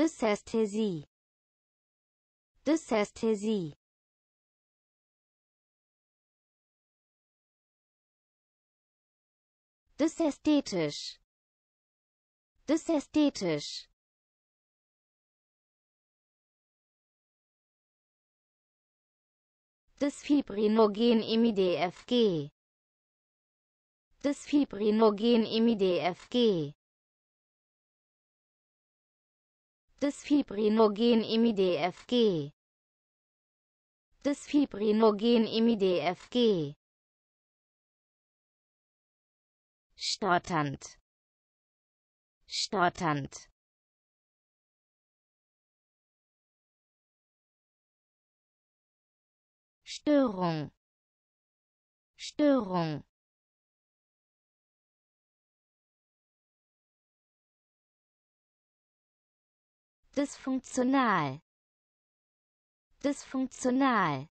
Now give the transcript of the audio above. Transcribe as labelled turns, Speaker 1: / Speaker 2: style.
Speaker 1: Dysästhesie. Dysästhesie. Dysästhetisch. Dysästhetisch. Dysfibrinogen im IDFG. Dysfibrinogen im IDFG. des Fibrinogen imidfg des Fibrinogen imidfg stotternd stotternd Störung Störung dysfunktional dysfunktional